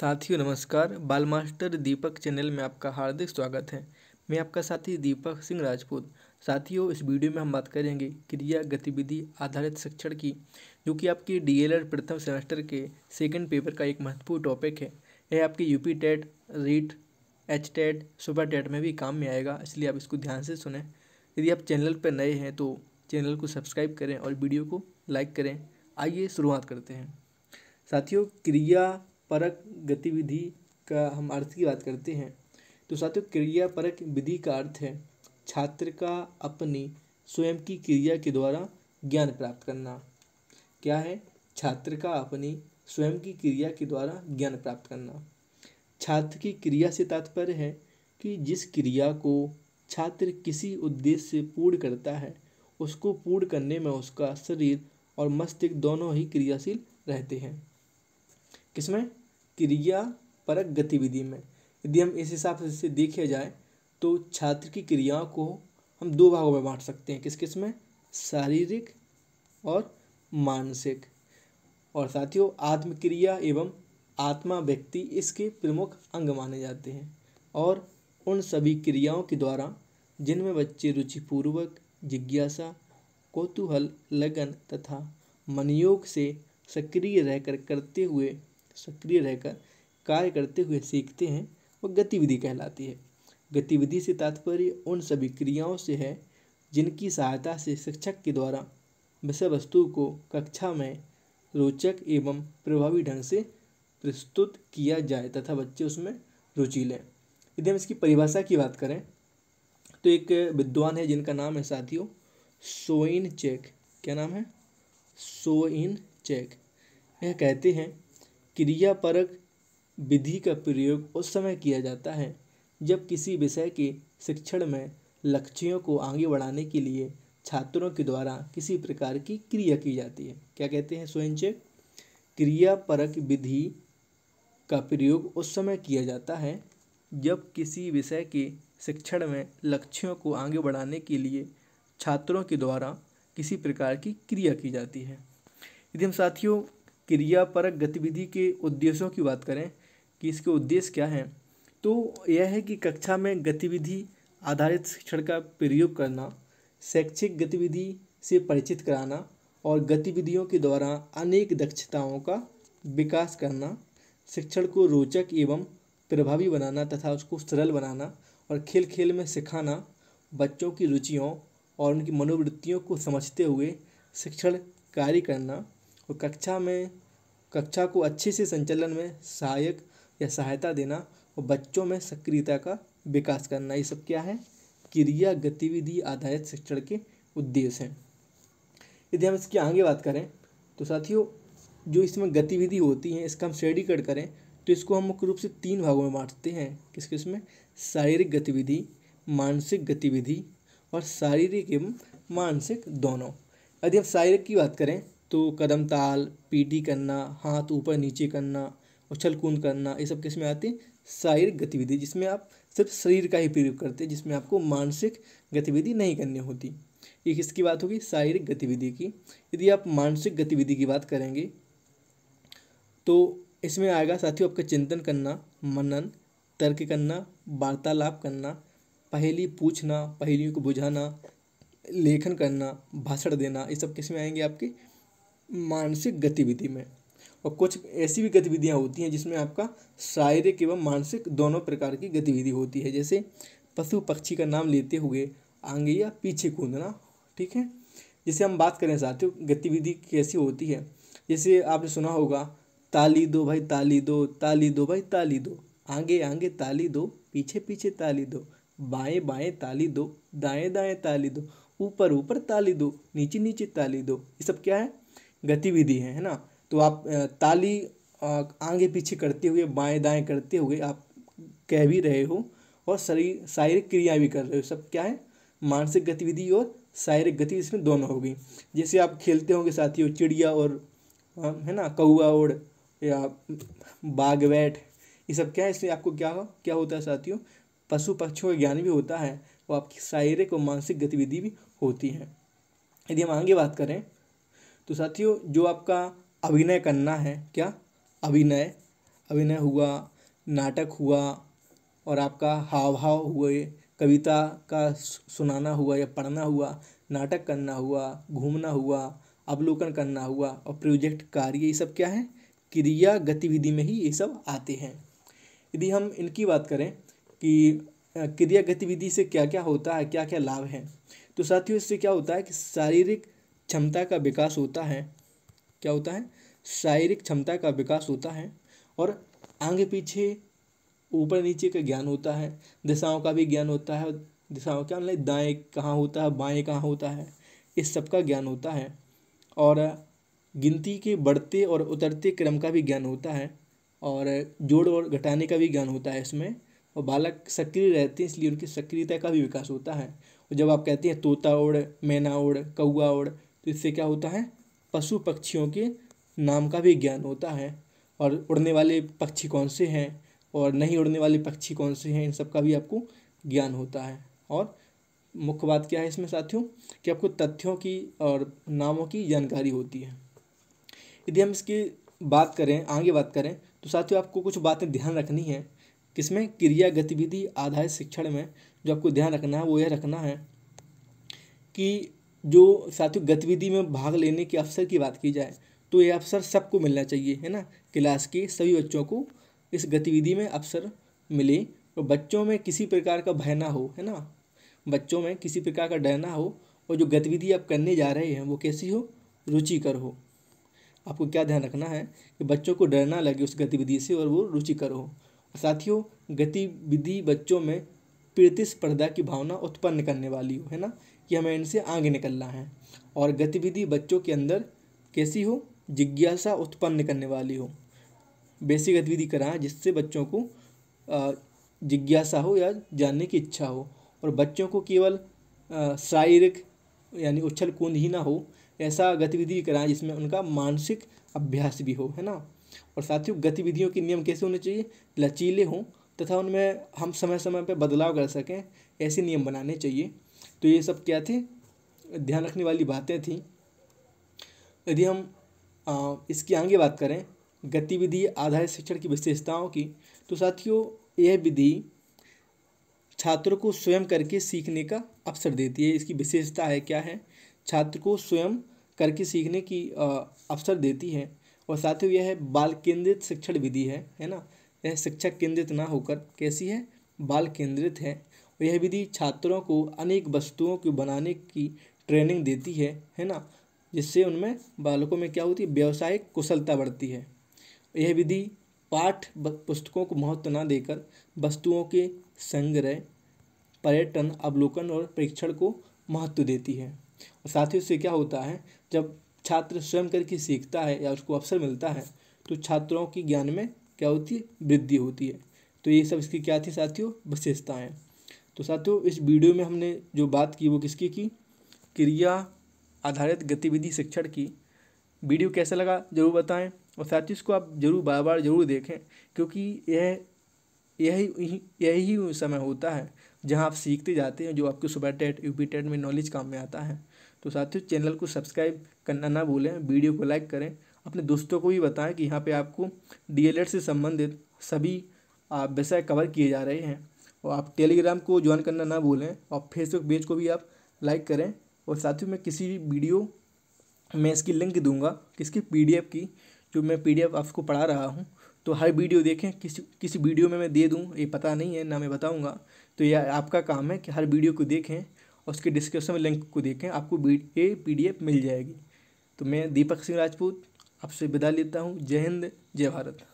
साथियों नमस्कार बाल मास्टर दीपक चैनल में आपका हार्दिक स्वागत है मैं आपका साथी दीपक सिंह राजपूत साथियों इस वीडियो में हम बात करेंगे क्रिया गतिविधि आधारित शिक्षण की जो कि आपके डीएलएड प्रथम सेमेस्टर के सेकंड पेपर का एक महत्वपूर्ण टॉपिक है यह आपके UP TET REET H TET super TET में भी काम में आएगा इसलिए आप इसको ध्यान से सुने यदि आप चैनल पर नए हैं तो चैनल को सब्सक्राइब करें और वीडियो को लाइक करें आइए शुरुआत करते हैं साथियों क्रिया परक गतिविधि का हम अर्थ की बात करते हैं तो साथियों क्रिया परक विधि का अर्थ है छात्र का अपनी स्वयं की क्रिया के द्वारा ज्ञान प्राप्त करना क्या है छात्र का अपनी स्वयं की क्रिया के द्वारा ज्ञान प्राप्त करना छात्र की क्रिया से तात्पर्य है कि जिस क्रिया को छात्र किसी उद्देश्य से पूर्ण करता है उसको पूर्ण करने में उसका शरीर और मस्तिष्क दोनों ही क्रियाशील रहते हैं किसमें क्रिया परक गतिविधि में यदि हम इस हिसाब से देखे जाए तो छात्र की क्रियाओं को हम दो भागों में बांट सकते हैं किस किस में शारीरिक और मानसिक और साथियों आत्मक्रिया एवं आत्मा व्यक्ति इसके प्रमुख अंग माने जाते हैं और उन सभी क्रियाओं के द्वारा जिनमें बच्चे रुचिपूर्वक जिज्ञासा कौतूहल लगन तथा मनयोग से सक्रिय रहकर करते हुए सक्रिय रहकर कार्य करते हुए सीखते हैं वह गतिविधि कहलाती है गतिविधि से तात्पर्य उन सभी क्रियाओं से है जिनकी सहायता से शिक्षक के द्वारा विषय वस्तु को कक्षा में रोचक एवं प्रभावी ढंग से प्रस्तुत किया जाए तथा बच्चे उसमें रुचि लें यदि हम इसकी परिभाषा की बात करें तो एक विद्वान है जिनका नाम है साथियों सोइन चेक क्या नाम है सोइन चेक यह कहते हैं क्रियापरक विधि का प्रयोग उस समय किया जाता है जब किसी विषय के शिक्षण में लक्ष्यों को आगे बढ़ाने के लिए छात्रों के द्वारा किसी प्रकार की क्रिया की जाती है क्या कहते हैं स्वयंचय क्रियापरक विधि का प्रयोग उस समय किया जाता है जब किसी विषय के शिक्षण में लक्ष्यों को आगे बढ़ाने के लिए छात्रों के द्वारा किसी प्रकार की क्रिया की जाती है यदि हम साथियों क्रियापरक गतिविधि के उद्देश्यों की बात करें कि इसके उद्देश्य क्या हैं तो यह है कि कक्षा में गतिविधि आधारित शिक्षण का प्रयोग करना शैक्षिक गतिविधि से परिचित कराना और गतिविधियों के द्वारा अनेक दक्षताओं का विकास करना शिक्षण को रोचक एवं प्रभावी बनाना तथा उसको सरल बनाना और खेल खेल में सिखाना बच्चों की रुचियों और उनकी मनोवृत्तियों को समझते हुए शिक्षण कार्य करना और कक्षा में कक्षा को अच्छे से संचालन में सहायक या सहायता देना और बच्चों में सक्रियता का विकास करना ये सब क्या है क्रिया गतिविधि आधारित शिक्षण के उद्देश्य हैं यदि हम इसके आगे बात करें तो साथियों जो इसमें गतिविधि होती है इसका हम श्रेणीकरण करें तो इसको हम मुख्य रूप से तीन भागों में बांटते हैं किस किस में शारीरिक गतिविधि मानसिक गतिविधि और शारीरिक एवं मानसिक दोनों यदि हम शारीरिक की बात करें तो कदम ताल पीटी करना हाथ ऊपर नीचे करना उछल कूद करना ये सब किस में आती है शारीरिक गतिविधि जिसमें आप सिर्फ शरीर का ही प्रयोग करते हैं जिसमें आपको मानसिक गतिविधि नहीं करनी होती ये किसकी बात होगी शारीरिक गतिविधि की यदि आप मानसिक गतिविधि की बात करेंगे तो इसमें आएगा साथियों आपका चिंतन करना मनन तर्क करना वार्तालाप करना पहेली पूछना पहेलियों को बुझाना लेखन करना भाषण देना ये सब किस में आएंगे आपके मानसिक गतिविधि में और कुछ ऐसी भी गतिविधियाँ होती हैं जिसमें आपका शारीरिक एवं मानसिक दोनों प्रकार की गतिविधि होती है जैसे पशु पक्षी का नाम लेते हुए आगे या पीछे कूदना ठीक है जैसे हम बात करें साथियों गतिविधि कैसी होती है जैसे आपने सुना होगा ताली दो भाई ताली दो ताली दो भाई ताली दो आगे आगे ताली दो पीछे पीछे ताली दो बाएं बाएं ताली दो दाएं दाएं ताली दो ऊपर ऊपर ताली दो नीचे नीचे ताली दो ये सब क्या है गतिविधि है है ना तो आप ताली आगे पीछे करते हुए बाएँ दाएँ करते हुए आप कह भी रहे हो और शरीर शारीरिक क्रिया भी कर रहे हो सब क्या है मानसिक गतिविधि और शारीरिक गति इसमें दोनों होगी जैसे आप खेलते होंगे साथियों चिड़िया और है ना कौआ और या बाघ बैठ ये सब क्या है इसमें आपको क्या क्या होता है साथियों पशु पक्षियों का ज्ञान भी होता है और आपकी शारीरिक और मानसिक गतिविधि भी होती है यदि हम आगे बात करें तो साथियों जो आपका अभिनय करना है क्या अभिनय अभिनय हुआ नाटक हुआ और आपका हाव भाव हुए कविता का सुनाना हुआ या पढ़ना हुआ नाटक करना हुआ घूमना हुआ अवलोकन करना हुआ और प्रोजेक्ट कार्य ये सब क्या है क्रिया गतिविधि में ही ये सब आते हैं यदि हम इनकी बात करें कि क्रिया गतिविधि से क्या क्या होता है क्या क्या लाभ हैं तो साथियों इससे क्या होता है कि शारीरिक क्षमता का विकास होता है क्या होता है शारीरिक क्षमता का विकास होता है और आगे पीछे ऊपर नीचे का ज्ञान होता है दिशाओं का भी ज्ञान होता है दिशाओं क्या मतलब दाएँ कहाँ होता है बाएँ कहाँ होता है इस सब का ज्ञान होता है और गिनती के बढ़ते और उतरते क्रम का भी ज्ञान होता है और जोड़ और घटाने का भी ज्ञान होता है इसमें और बालक सक्रिय रहते हैं इसलिए उनकी सक्रियता का भी विकास होता है और जब आप कहते हैं तोता ओढ़ मैना ओढ़ कौआ ओढ़ तो इससे क्या होता है पशु पक्षियों के नाम का भी ज्ञान होता है और उड़ने वाले पक्षी कौन से हैं और नहीं उड़ने वाले पक्षी कौन से हैं इन सब का भी आपको ज्ञान होता है और मुख्य बात क्या है इसमें साथियों कि आपको तथ्यों की और नामों की जानकारी होती है यदि हम इसकी बात करें आगे बात करें तो साथियों आपको कुछ बातें ध्यान रखनी है किसमें क्रिया गतिविधि आधारित शिक्षण में जो आपको ध्यान रखना है वो यह रखना है कि जो साथियों गतिविधि में भाग लेने के अवसर की बात की जाए तो ये अवसर सबको मिलना चाहिए है ना क्लास के सभी बच्चों को इस गतिविधि में अवसर मिले और तो बच्चों में किसी प्रकार का भय ना हो है ना बच्चों में किसी प्रकार का डर ना हो और जो गतिविधि आप करने जा रहे हैं वो कैसी हो रुचिकर हो आपको क्या ध्यान रखना है कि बच्चों को डरना लगे उस गतिविधि से और वो रुचिकर हो साथियों गतिविधि बच्चों में प्रतिस्पर्धा की भावना उत्पन्न करने वाली हो है ना कि हमें इनसे आगे निकलना है और गतिविधि बच्चों के अंदर कैसी हो जिज्ञासा उत्पन्न करने वाली हो बेसिक गतिविधि कराएं जिससे बच्चों को जिज्ञासा हो या जानने की इच्छा हो और बच्चों को केवल शारीरिक यानी उछल कूद ही ना हो ऐसा गतिविधि कराएं जिसमें उनका मानसिक अभ्यास भी हो है ना और साथ ही गतिविधियों के नियम कैसे होने चाहिए लचीले हों तथा उनमें हम समय समय पर बदलाव कर सकें ऐसे नियम बनाने चाहिए तो ये सब क्या थे ध्यान रखने वाली बातें थी यदि हम इसकी आगे बात करें गतिविधि आधारित शिक्षण की विशेषताओं की तो साथियों यह विधि छात्रों को स्वयं करके सीखने का अवसर देती है इसकी विशेषता है क्या है छात्र को स्वयं करके सीखने की अवसर देती है और साथ ही यह बाल केंद्रित शिक्षण विधि है है ना यह शिक्षक केंद्रित ना होकर कैसी है बाल केंद्रित है यह विधि छात्रों को अनेक वस्तुओं को बनाने की ट्रेनिंग देती है है ना जिससे उनमें बालकों में क्या होती है व्यावसायिक कुशलता बढ़ती है यह विधि पाठ पुस्तकों को महत्व ना देकर वस्तुओं के संग्रह पर्यटन अवलोकन और परीक्षण को महत्व देती है और साथ ही उससे क्या होता है जब छात्र स्वयं करके सीखता है या उसको अवसर मिलता है तो छात्रों की ज्ञान में क्या होती है वृद्धि होती है तो ये सब इसकी क्या थी साथियों विशेषताएँ तो साथियों इस वीडियो में हमने जो बात की वो किसकी की क्रिया आधारित गतिविधि शिक्षण की वीडियो कैसा लगा जरूर बताएं और साथ ही इसको आप जरूर बार बार जरूर देखें क्योंकि यह यही यही समय होता है जहां आप सीखते जाते हैं जो आपके सुबह टेट यू पी टेट में नॉलेज काम में आता है तो साथियों चैनल को सब्सक्राइब करना ना भूलें वीडियो को लाइक करें अपने दोस्तों को भी बताएं कि यहाँ पे आपको डी से संबंधित सभी विषय कवर किए जा रहे हैं और आप टेलीग्राम को ज्वाइन करना ना भूलें और फेसबुक पेज को भी आप लाइक करें और साथ ही मैं किसी भी वीडियो मैं इसकी लिंक दूंगा किसकी पीडीएफ की जो मैं पीडीएफ आपको पढ़ा रहा हूँ तो हर वीडियो देखें किसी किसी वीडियो में मैं दे दूँ ये पता नहीं है ना मैं बताऊँगा तो यह आपका काम है कि हर वीडियो को देखें और उसके डिस्क्रिप्शन में लिंक को देखें आपको ये पी मिल जाएगी तो मैं दीपक सिंह राजपूत आपसे विदा लेता हूँ जय हिंद जय भारत